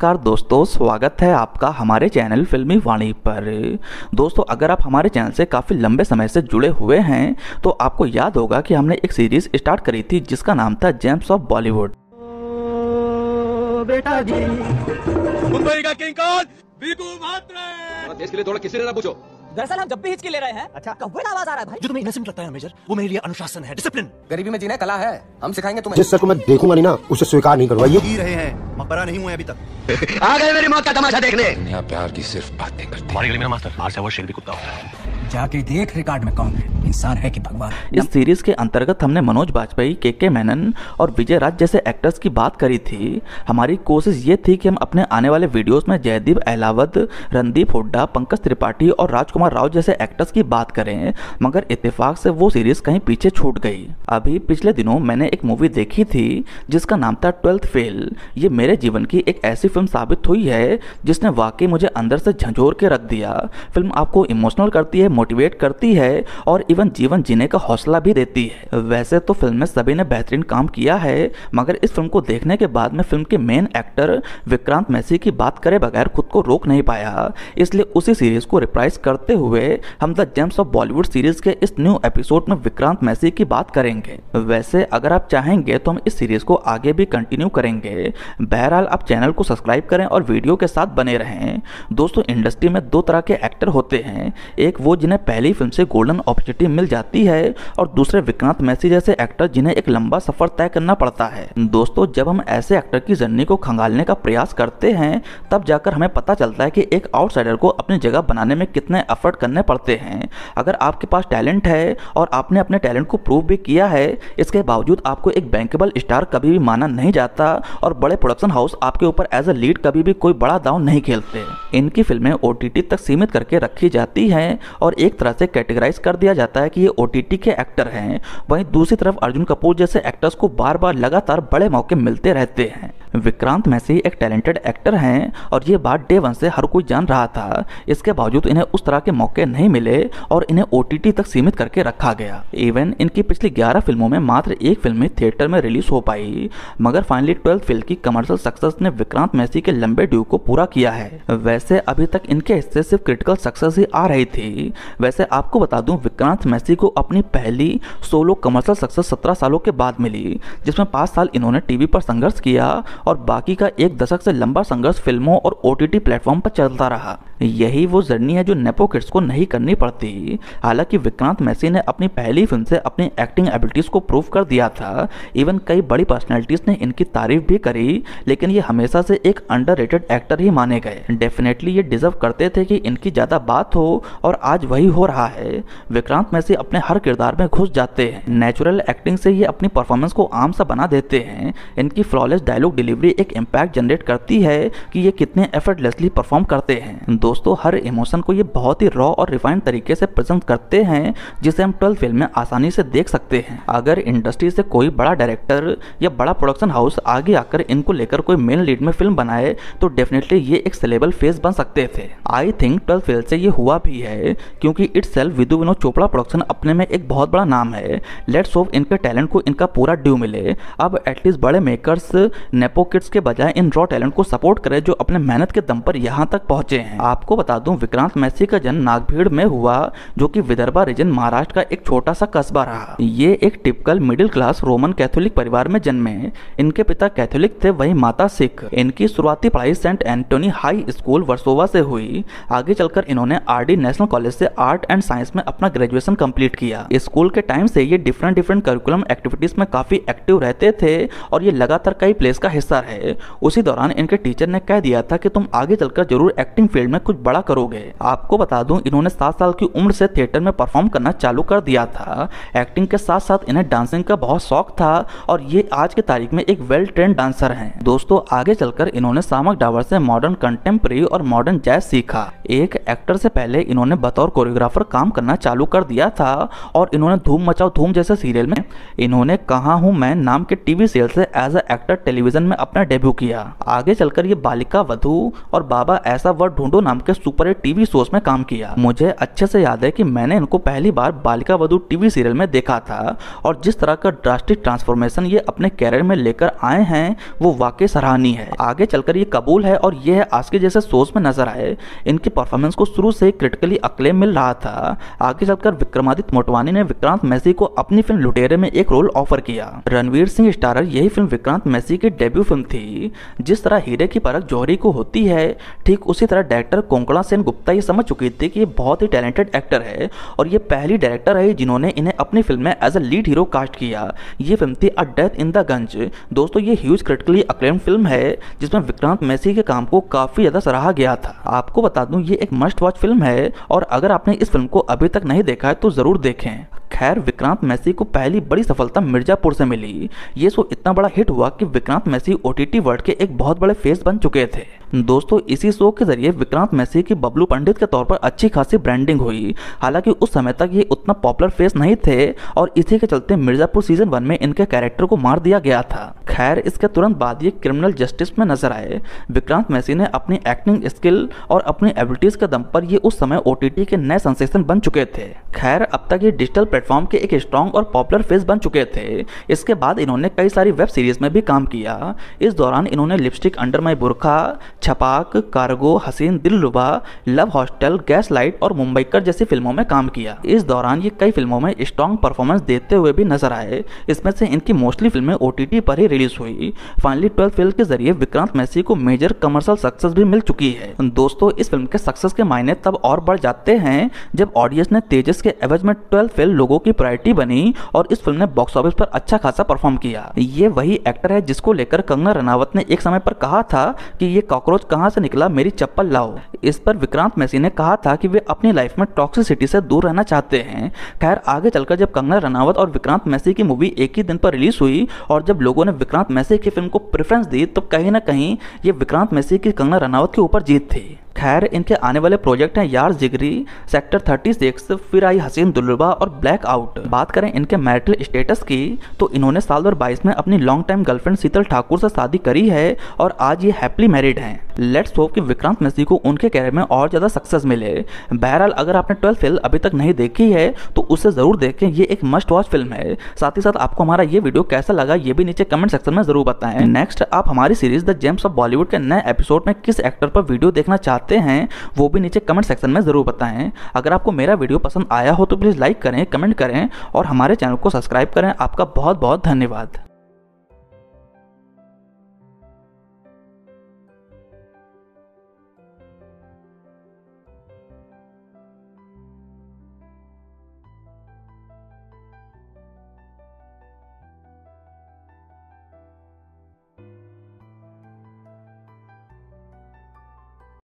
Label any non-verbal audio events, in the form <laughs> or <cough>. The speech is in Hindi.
नमस्कार दोस्तों स्वागत है आपका हमारे चैनल फिल्मी वाणी पर दोस्तों अगर आप हमारे चैनल से काफ़ी लंबे समय से जुड़े हुए हैं तो आपको याद होगा कि हमने एक सीरीज स्टार्ट करी थी जिसका नाम था जेम्स ऑफ बॉलीवुड बेटा जी मुंबई का किंग कौन देश के लिए थोड़ा किसी ने ना पूछो दरअसल हम जब भी हिचकी ले रहे हैं अच्छा कब्बे का आवाज आ रहा है भाई जो तुम्हें इनोसेंट लगता है मेजर वो मेरे लिए अनुशासन है डिसिप्लिन गरीबी में जीना कला है हम सिखाएंगे तुम्हें जिस सर को मैं देखूंगा नहीं ना उसे स्वीकार नहीं करूंगा ये रहे हैं मकबरा नहीं हुए अभी तक <laughs> आ गए मेरी मौत का तमाशा देखने दुनिया प्यार की सिर्फ बातें करती है मारे लिए मेरा मास्टर आज से वो शेर भी कुत्ता होता है जाके देख रिकॉर्ड में कौन है इंसान है कि भगवान इस सीरीज के अंतर्गत हमने मनोज वाजपेयी के के मैनन और विजय राज जैसे एक्टर्स की बात करी थी हमारी कोशिश ये थी कि हम अपने आने वाले वीडियोस में जयदीप अहलावत रणदीप हुड्डा पंकज त्रिपाठी और राजकुमार राव जैसे एक्टर्स की बात करें मगर इतफाक से वो सीरीज कहीं पीछे छूट गई अभी पिछले दिनों मैंने एक मूवी देखी थी जिसका नाम था ट्वेल्थ फेल ये मेरे जीवन की एक ऐसी फिल्म साबित हुई है जिसने वाकई मुझे अंदर से झंझोर के रख दिया फिल्म आपको इमोशनल करती है मोटिवेट करती है और आजीवन जीवन जीने का हौसला भी देती है वैसे तो फिल्म में सभी ने बेहतरीन काम किया है मगर इस फिल्म को देखने के बाद में फिल्म के मेन एक्टर विक्रांत मैसी की बात करे बगैर खुद को रोक नहीं पाया इसलिए उसी सीरीज को रिप्राइज करते हुए हम the gems of Bollywood series के इस न्यू एपिसोड में विक्रांत मैसी की बात करेंगे वैसे अगर आप चाहेंगे तो हम इस सीरीज को आगे भी कंटिन्यू करेंगे बहरहाल आप चैनल को सब्सक्राइब करें और वीडियो के साथ बने रहें दोस्तों इंडस्ट्री में दो तरह के एक्टर होते हैं एक वो जिन्हें पहली फिल्म से गोल्डन अपॉर्चुनिटी पब्लिसिटी मिल जाती है और दूसरे विक्रांत मैसी जैसे एक्टर जिन्हें एक लंबा सफर तय करना पड़ता है दोस्तों जब हम ऐसे एक्टर की जर्नी को खंगालने का प्रयास करते हैं तब जाकर हमें पता चलता है कि एक आउटसाइडर को अपनी जगह बनाने में कितने एफर्ट करने पड़ते हैं अगर आपके पास टैलेंट है और आपने अपने टैलेंट को प्रूव भी किया है इसके बावजूद आपको एक बैंकेबल स्टार कभी भी माना नहीं जाता और बड़े प्रोडक्शन हाउस आपके ऊपर एज ए लीड कभी भी कोई बड़ा दाव नहीं खेलते इनकी फिल्में ओ तक सीमित करके रखी जाती हैं और एक तरह से कैटेगराइज कर दिया जाता जाता है कि ये ओ के एक्टर हैं वहीं दूसरी तरफ अर्जुन कपूर जैसे एक्टर्स को बार बार लगातार बड़े मौके मिलते रहते हैं विक्रांत मैसी एक टैलेंटेड एक्टर हैं और ये बात डे वन से हर कोई जान रहा था इसके बावजूद इन्हें उस तरह के मौके नहीं मिले और इन्हें ओ तक सीमित करके रखा गया इवन इनकी पिछली ग्यारह फिल्मों में मात्र एक फिल्म ही थिएटर में रिलीज हो पाई मगर फाइनली ट्वेल्थ फिल्म की कमर्शियल सक्सेस ने विक्रांत मैसी के लंबे ड्यू को पूरा किया है वैसे अभी तक इनके हिस्से सिर्फ क्रिटिकल सक्सेस ही आ रही थी वैसे आपको बता दूं विक्रांत मैसी को अपनी पहली सोलो कमर्शियल सक्सेस सत्रह सालों के बाद मिली जिसमें पांच साल इन्होंने टीवी पर संघर्ष किया और बाकी का एक दशक से लंबा संघर्ष फिल्मों और ओ टी प्लेटफॉर्म पर चलता रहा यही वो जर्नी है जो नेपो किड्स को नहीं करनी पड़ती हालांकि विक्रांत मैसी ने अपनी पहली फिल्म से अपनी एक्टिंग एबिलिटीज़ को प्रूव कर दिया था इवन कई बड़ी पर्सनैलिटीज़ ने इनकी तारीफ भी करी लेकिन ये हमेशा से एक अंडर एक्टर ही माने गए डेफिनेटली ये डिजर्व करते थे कि इनकी ज़्यादा बात हो और आज वही हो रहा है विक्रांत मैसी अपने हर किरदार में घुस जाते हैं नेचुरल एक्टिंग से ये अपनी परफॉर्मेंस को आम सा बना देते हैं इनकी फ्लॉलेस डायलॉग डिलीवरी एक इम्पैक्ट जनरेट करती है कि ये कितने एफर्टलेसली परफॉर्म करते हैं दोस्तों हर इमोशन को ये बहुत ही रॉ और रिफाइंड तरीके से प्रेजेंट करते हैं जिसे हम ट्वेल्थ फिल्म में आसानी से देख सकते हैं अगर इंडस्ट्री से कोई बड़ा डायरेक्टर या बड़ा प्रोडक्शन हाउस आगे आकर इनको लेकर कोई मेन लीड में फिल्म बनाए तो डेफिनेटली ये एक सेलेबल फेस बन सकते थे आई थिंक ट्वेल्थ फिल्म से ये हुआ भी है क्योंकि itself Vidhu Vinod Chopra production अपने में एक बहुत बड़ा नाम है लेट्स होप इनके टैलेंट को इनका पूरा ड्यू मिले अब एटलीस्ट बड़े मेकर्स नेपो किड्स के बजाय इन रॉ टैलेंट को सपोर्ट करें जो अपने मेहनत के दम पर यहाँ तक पहुंचे हैं आप आपको बता दूं विक्रांत मैसी का जन्म नागभीड़ में हुआ जो कि विदर्भा रीजन महाराष्ट्र का एक छोटा सा कस्बा रहा ये एक typical middle class Roman Catholic परिवार में जन्मे इनके पिता कैथोलिक थे वही माता सिख इनकी शुरुआती पढ़ाई saint Anthony high school Versova से हुई आगे चलकर इन्होंने आर डी नेशनल कॉलेज से आर्ट एंड साइंस में अपना ग्रेजुएशन कम्प्लीट किया स्कूल के टाइम से ये डिफरेंट डिफरेंट करिकुलम एक्टिविटीज में काफी एक्टिव रहते थे और ये लगातार कई प्लेस का हिस्सा रहे उसी दौरान इनके टीचर ने कह दिया था कि तुम आगे चलकर जरूर एक्टिंग फील्ड में कुछ बड़ा करोगे आपको बता दूं इन्होंने सात साल की उम्र से थिएटर में परफॉर्म करना चालू कर दिया था एक्टिंग के साथ साथ इन्हें डांसिंग का बहुत शौक था और ये आज के तारीख में एक वेल ट्रेन डांसर है दोस्तों आगे चलकर इन्होंने सामक डावर से मॉडर्न कंटेम्प्रेरी और मॉडर्न जैज सीखा एक एक्टर से पहले इन्होंने बतौर कोरियोग्राफर काम करना चालू कर दिया था और इन्होंने धूम मचाओ धूम जैसे सीरियल में इन्होंने कहा हूँ मैं नाम के टीवी सीरियल से एज अ एक्टर टेलीविजन में अपना डेब्यू किया आगे चलकर ये बालिका वधु और बाबा ऐसा वर्ड ढूंढो नाम नाम के सुपर हिट टीवी शोज में काम किया मुझे अच्छे से याद है कि मैंने इनको पहली बार बालिका वधु टीवी सीरियल में देखा था और जिस तरह का ड्रास्टिक ट्रांसफॉर्मेशन ये अपने कैरियर में लेकर आए हैं वो वाकई सराहनीय है आगे चलकर ये कबूल है और ये है आज के जैसे शोज में नजर आए इनकी परफॉर्मेंस को शुरू से क्रिटिकली अक्लेम मिल रहा था आगे चलकर विक्रमादित्य मोटवानी ने विक्रांत मैसी को अपनी फिल्म लुटेरे में एक रोल ऑफर किया रणवीर सिंह स्टारर यही फिल्म विक्रांत मैसी की डेब्यू फिल्म थी जिस तरह हीरे की परख जौहरी को होती है ठीक उसी तरह डायरेक्टर कोंकणा सेन गुप्ता ये समझ चुकी थी कि ये बहुत ही टैलेंटेड एक्टर है और ये पहली डायरेक्टर है जिन्होंने इन्हें अपनी फिल्म में as a lead hero cast किया ये फिल्म थी अ डेथ इन द गंज दोस्तों ये ह्यूज क्रिटिकली अक्लेम फिल्म है जिसमें विक्रांत मैसी के काम को काफ़ी ज़्यादा सराहा गया था आपको बता दूं ये एक मस्ट वॉच फिल्म है और अगर आपने इस फिल्म को अभी तक नहीं देखा है तो ज़रूर देखें खैर विक्रांत मैसी को पहली बड़ी सफलता मिर्जापुर से मिली ये शो इतना बड़ा हिट हुआ कि विक्रांत मैसी ओ वर्ल्ड के एक बहुत बड़े फेस बन चुके थे दोस्तों इसी शो के जरिए विक्रांत मैसी की बबलू पंडित के तौर पर अच्छी खासी ब्रांडिंग हुई हालांकि उस समय तक ये उतना पॉपुलर फेस नहीं थे और इसी के चलते मिर्जापुर सीजन वन में इनके कैरेक्टर को मार दिया गया था खैर इसके तुरंत बाद ये क्रिमिनल जस्टिस में नजर आए विक्रांत मैसी ने अपनी एक्टिंग स्किल और अपनी एबिलिटीज के दम पर ये उस समय ओ के नए सेंसेशन बन चुके थे खैर अब तक ये डिजिटल प्लेटफॉर्म के एक स्ट्रॉन्ग और पॉपुलर फेस बन चुके थे इसके बाद इन्होंने कई सारी वेब सीरीज में भी काम किया इस दौरान इन्होंने लिपस्टिक अंडर माई बुरखा छपाक cargo Haseen Dilruba love hostel gaslight और मुंबई कर जैसी फिल्मों में काम किया इस दौरान ये कई फिल्मों में स्ट्रॉन्ग परफॉर्मेंस देते हुए भी नजर आए इसमें से इनकी मोस्टली फिल्में ओ पर ही रिलीज हुई फाइनली ट्वेल्थ फिल्म के जरिए विक्रांत मैसी को मेजर कमर्शियल सक्सेस भी मिल चुकी है दोस्तों इस फिल्म के सक्सेस के मायने तब और बढ़ जाते हैं जब ऑडियंस ने तेजस के एवज में ट्वेल्थ फिल्म लोगों की प्रायोरिटी बनी और इस फिल्म ने बॉक्स ऑफिस पर अच्छा खासा परफॉर्म किया ये वही एक्टर है जिसको लेकर कंगना रनावत ने एक समय पर कहा था कि ये कॉकरोच कहाँ से निकला मेरी चप्पल लाओ इस पर विक्रांत मैसी ने कहा था कि वे अपनी लाइफ में टॉक्सिसिटी से दूर रहना चाहते हैं खैर आगे चलकर जब कंगना रनावत और विक्रांत मैसी की मूवी एक ही दिन पर रिलीज हुई और जब लोगों ने विक्रांत मैसी की फिल्म को प्रेफरेंस दी तो कहीं ना कहीं ये विक्रांत मैसी की कंगना रनावत के ऊपर जीत थी खैर इनके आने वाले प्रोजेक्ट हैं यार जिगरी सेक्टर 36 फिर आई हसीन दुलबा और ब्लैक आउट बात करें इनके मैरिटल स्टेटस की तो इन्होंने साल दो में अपनी long time girlfriend Sheetal Thakur से शादी करी है और आज ये हैप्पली मैरिड हैं लेट्स होप कि विक्रांत मेसी को उनके कैरियर में और ज़्यादा सक्सेस मिले बहरहाल अगर आपने ट्वेल्थ फिल्म अभी तक नहीं देखी है तो उसे ज़रूर देखें ये एक मस्ट वॉच फिल्म है साथ ही साथ आपको हमारा ये वीडियो कैसा लगा ये भी नीचे कमेंट सेक्शन में ज़रूर बताएं नेक्स्ट आप हमारी series the gems of Bollywood के नए एपिसोड में किस एक्टर पर वीडियो देखना चाहते चाहते हैं वो भी नीचे कमेंट सेक्शन में ज़रूर बताएं अगर आपको मेरा वीडियो पसंद आया हो तो प्लीज़ लाइक करें कमेंट करें और हमारे चैनल को सब्सक्राइब करें आपका बहुत बहुत धन्यवाद